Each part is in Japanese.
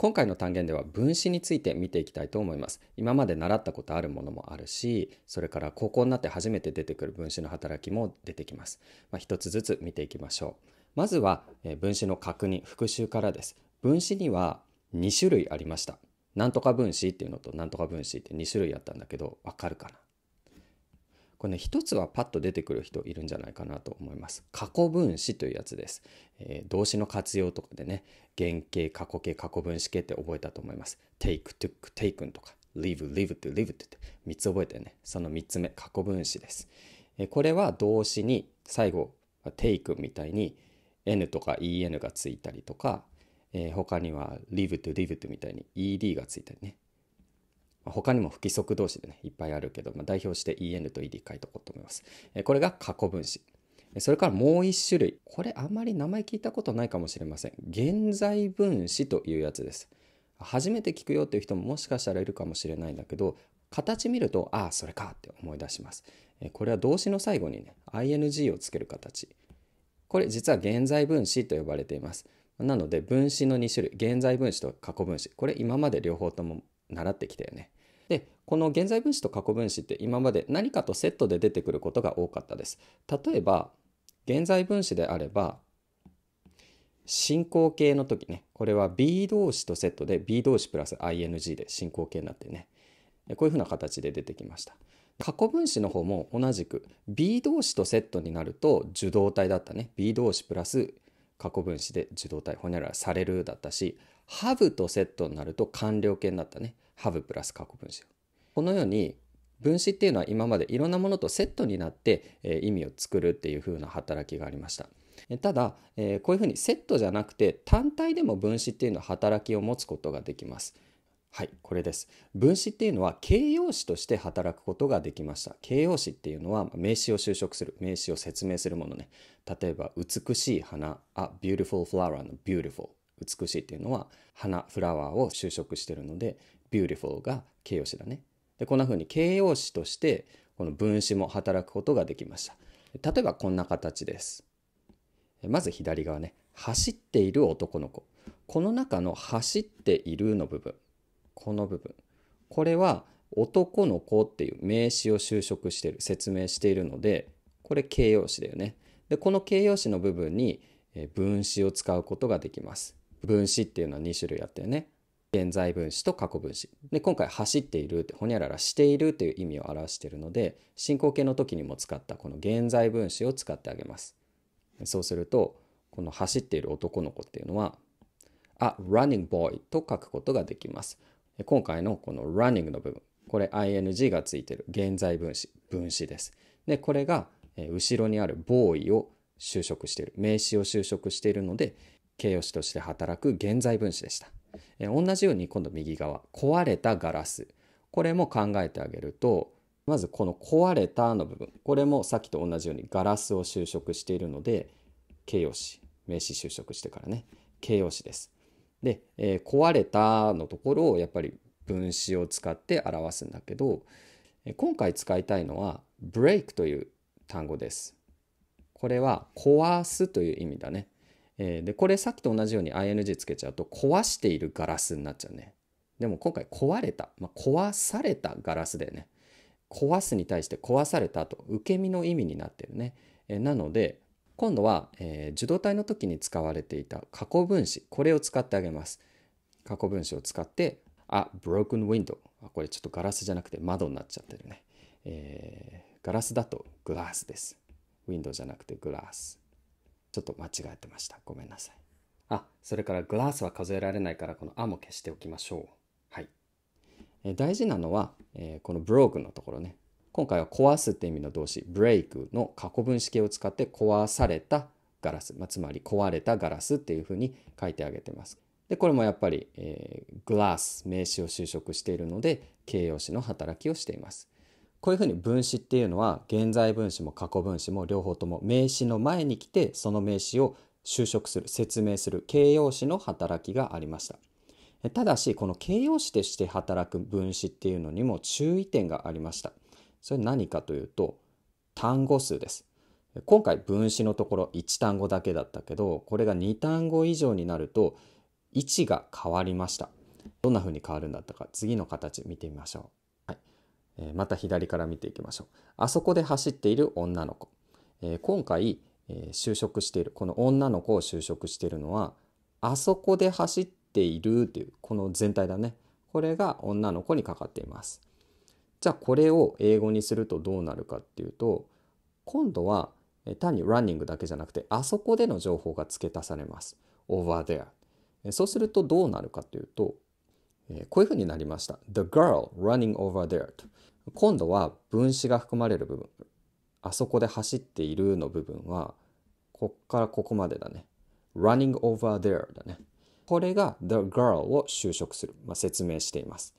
今回の単元では分子について見ていきたいと思います。今まで習ったことあるものもあるし、それから高校になって初めて出てくる分子の働きも出てきます。まあ、一つずつ見ていきましょう。まずは分子の確認、復習からです。分子には2種類ありました。なんとか分子っていうのとなんとか分子って2種類あったんだけど、わかるかなこれね、一つはパッと出てくる人いるんじゃないかなと思います。過去分詞というやつです。えー、動詞の活用とかでね、原型、過去形、過去分詞形って覚えたと思います。take, took, taken とか、live, live, t live って3つ覚えてね、その3つ目、過去分詞です。えー、これは動詞に最後、take みたいに n とか en がついたりとか、えー、他には live to live to みたいに ed がついたりね、他にも不規則動詞でね、いっぱいあるけど、まあ、代表して en と ed 書いとこうと思います。これが過去分詞。それからもう一種類。これあんまり名前聞いたことないかもしれません。現在分詞というやつです。初めて聞くよっていう人ももしかしたらいるかもしれないんだけど、形見ると、ああ、それかって思い出します。これは動詞の最後にね、ing をつける形。これ実は現在分詞と呼ばれています。なので分詞の2種類、現在分詞と過去分詞。これ今まで両方とも習ってきたよね。でこの現在分詞と過去分詞って今まで何かとセットで出てくることが多かったです。例えば現在分詞であれば進行形の時ねこれは B 動詞とセットで B 動詞プラス ing で進行形になってねこういうふうな形で出てきました。過去分詞の方も同じく B 動詞とセットになると受動体だったね B 動詞プラス過去分詞で受動態ほにゃららされるだったし have とセットになると完了形になったね have プラス過去分詞このように分子っていうのは今までいろんなものとセットになって、えー、意味を作るっていう風な働きがありました。ただ、えー、こういうふうにセットじゃなくて単体でも分子っていうのは働きを持つことができます。はい、これです。分子っていうのは形容詞として働くことができました。形容詞っていうのは名詞を修飾する、名詞を説明するものね。例えば、美しい花、あ、beautiful flower の beautiful。美しいっていうのは花、フラワーを修飾してるので、beautiful が形容詞だね。で、こんな風に形容詞としてこの分子も働くことができました。例えばこんな形です。まず左側ね。走っている男の子。この中の走っているの部分。この部分。これは男の子っていう名詞を修飾している、説明しているので、これ形容詞だよね。で、この形容詞の部分に分詞を使うことができます。分詞っていうのは2種類あったよね。現在分詞と過去分詞。で、今回走っているって、ほにゃららしているという意味を表しているので、進行形の時にも使ったこの現在分詞を使ってあげます。そうすると、この走っている男の子っていうのは、あ、running boy と書くことができます。今回のこの running の部分、これ ing がついてる現在分詞、分詞です。で、これが後ろにあるボーイを修飾している、名詞を修飾しているので、形容詞として働く現在分詞でした。同じように今度右側、壊れたガラス。これも考えてあげると、まずこの壊れたの部分、これもさっきと同じようにガラスを修飾しているので、形容詞、名詞修飾してからね、形容詞です。で、えー、壊れたのところをやっぱり分子を使って表すんだけど、今回使いたいのは break という単語です。これは壊すという意味だね。えー、で、これさっきと同じように ing つけちゃうと壊しているガラスになっちゃうね。でも今回壊れた、まあ、壊されたガラスだよね。壊すに対して壊されたと受け身の意味になってるね。えー、なので今度は、えー、受動体の時に使われていた過去分詞これを使ってあげます過去分詞を使ってあ broken window これちょっとガラスじゃなくて窓になっちゃってるね、えー、ガラスだとグラスですウィンドウじゃなくてグラスちょっと間違えてましたごめんなさいあそれからグラスは数えられないからこの「あ」も消しておきましょうはい、えー、大事なのは、えー、この broken のところね今回は壊すって意味の動詞 break の過去分詞形を使って壊されたガラス、まあ、つまり壊れたガラスっていうふうに書いてあげてます。でこれもやっぱり、えー、glass 名詞を修飾しているので形容詞の働きをしています。こういうふうに分詞っていうのは現在分詞も過去分詞も両方とも名詞の前に来てその名詞を修飾する説明する形容詞の働きがありました。ただしこの形容詞として働く分詞っていうのにも注意点がありました。それ何かというと単語数です。今回分子のところ1単語だけだったけどこれが2単語以上になると位が変わりました。どんな風に変わるんだったか次の形見てみましょう。はいえー、また左から見ていきましょう。あそこで走っている女の子。えー、今回、えー、就職しているこの女の子を就職しているのはあそこで走っているというこの全体だねこれが女の子にかかっています。じゃあこれを英語にするとどうなるかっていうと今度は単に running だけじゃなくてあそこでの情報が付け足されます。over there。そうするとどうなるかというとこういうふうになりました。The girl running over there と。今度は分子が含まれる部分。あそこで走っているの部分はこっからここまでだね。running over there だね。これが the girl を修飾する、まあ、説明しています。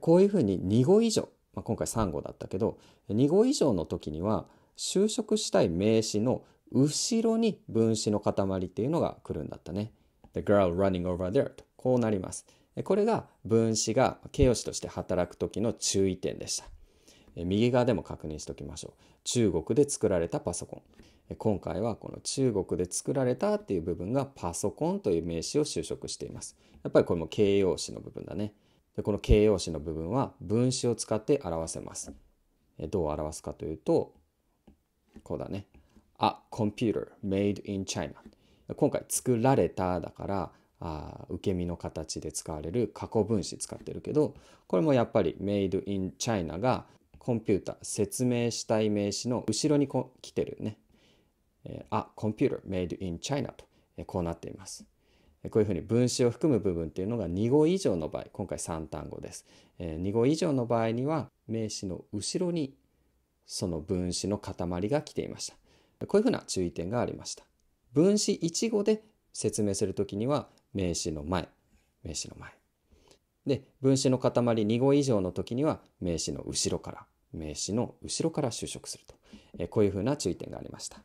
こういうふうに2語以上まあ、今回3号だったけど2号以上の時には就職したい名詞の後ろに分子の塊っていうのが来るんだったね。The girl running over there とこうなります。これが分子が形容詞として働く時の注意点でした。右側でも確認しておきましょう。中国で作られたパソコン。今回はこの中国で作られたっていう部分がパソコンという名詞を就職しています。やっぱりこれも形容詞の部分だね。でこの形容詞の部分は分詞を使って表せます。えどう表すかというと、こうだね。あ、コンピューター made in China。今回作られただからあ受け身の形で使われる過去分詞使ってるけどこれもやっぱり made in China がコンピューター、説明したい名詞の後ろにこ来てるね。え c あ、コンピュー r made in China と、えこうなっています。こういうふうに分子を含む部分っていうのが2語以上の場合、今回3単語です。え2語以上の場合には、名詞の後ろにその分子の塊が来ていました。こういうふうな注意点がありました。分子1語で説明するときには、名詞の前、名詞の前。で、分子の塊2語以上のときには、名詞の後ろから、名詞の後ろから就職すると。えこういうふうな注意点がありました。